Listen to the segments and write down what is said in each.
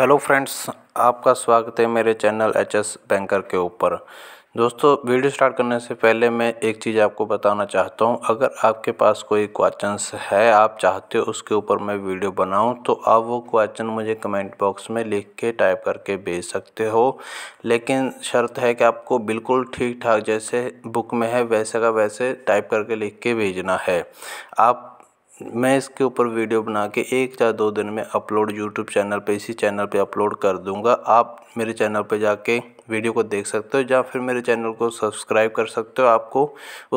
hello friends आपका स्वागत है मेरे चैनल एच एस बैंकर के ऊपर दोस्तों वीडियो स्टार्ट करने से पहले मैं एक चीज़ आपको बताना चाहता हूं अगर आपके पास कोई क्वेश्चंस है आप चाहते हो उसके ऊपर मैं वीडियो बनाऊं तो आप वो क्वेश्चन मुझे कमेंट बॉक्स में लिख के टाइप करके भेज सकते हो लेकिन शर्त है कि आपको बिल्कुल ठीक ठाक जैसे बुक में है वैसे का वैसे टाइप करके लिख के भेजना है आप मैं इसके ऊपर वीडियो बना के एक या दो दिन में अपलोड यूट्यूब चैनल पे इसी चैनल पे अपलोड कर दूंगा आप मेरे चैनल पे जाके वीडियो को देख सकते हो या फिर मेरे चैनल को सब्सक्राइब कर सकते हो आपको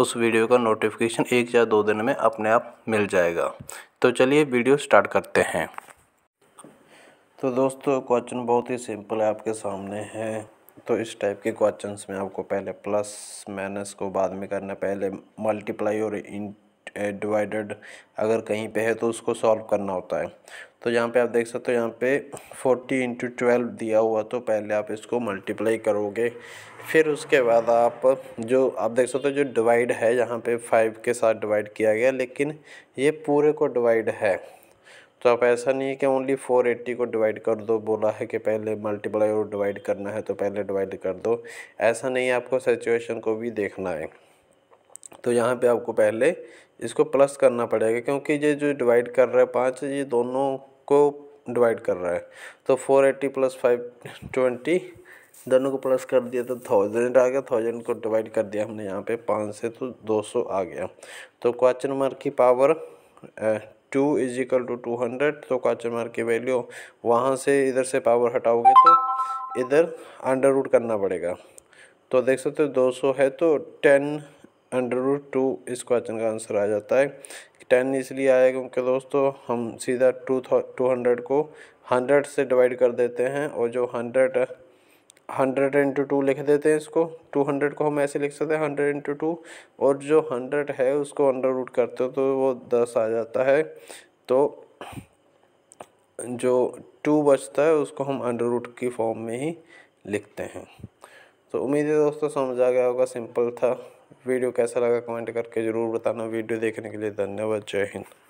उस वीडियो का नोटिफिकेशन एक या दो दिन में अपने आप मिल जाएगा तो चलिए वीडियो स्टार्ट करते हैं तो दोस्तों क्वेश्चन बहुत ही सिंपल है आपके सामने है तो इस टाइप के क्वेश्चंस में आपको पहले प्लस माइनस को बाद में करना पहले मल्टीप्लाई और इन डिवाइडेड अगर कहीं पे है तो उसको सॉल्व करना होता है तो यहाँ पे आप देख सकते हो यहाँ पे फोर्टी इंटू ट्वेल्व दिया हुआ तो पहले आप इसको मल्टीप्लाई करोगे फिर उसके बाद आप जो आप देख सकते हो जो डिवाइड है यहाँ पे फाइव के साथ डिवाइड किया गया लेकिन ये पूरे को डिवाइड है तो आप ऐसा नहीं है कि ओनली फोर एट्टी को डिवाइड कर दो बोला है कि पहले मल्टीप्लाई और डिवाइड करना है तो पहले डिवाइड कर दो ऐसा नहीं है आपको सिचुएशन को भी देखना है तो यहाँ पे आपको पहले इसको प्लस करना पड़ेगा क्योंकि ये जो डिवाइड कर रहा है पाँच ये दोनों को डिवाइड कर रहा है तो four eighty plus five twenty दोनों को प्लस कर दिया तो थाउजेंड आ गया थाउजेंड को डिवाइड कर दिया हमने यहाँ पे पाँच से तो दो सौ आ गया तो क्वेश्चन मार्क की power two is equal to two hundred तो क्वेश्चन मार्क की वैल्यू वहाँ से इधर से पावर हटाओगे तो इधर अंडर रूट करना पड़ेगा तो देख सकते हो दो सौ है तो टेन अंडर रूट टू इस क्वेश्चन का आंसर आ जाता है टेन इसलिए आया क्योंकि दोस्तों हम सीधा टू टू हंड्रेड को हंड्रेड से डिवाइड कर देते हैं और जो हंड्रेड हंड्रेड इंटू टू लिख देते हैं इसको टू हंड्रेड को हम ऐसे लिख सकते हैं हंड्रेड इंटू टू और जो हंड्रेड है उसको अंडर रूट करते हो तो वो दस आ जाता है तो जो टू बचता है उसको हम अंडर रूट की फॉर्म में ही लिखते हैं तो उम्मीद है दोस्तों समझ आ गया होगा सिंपल था वीडियो कैसा लगा कमेंट करके ज़रूर बताना वीडियो देखने के लिए धन्यवाद जय हिंद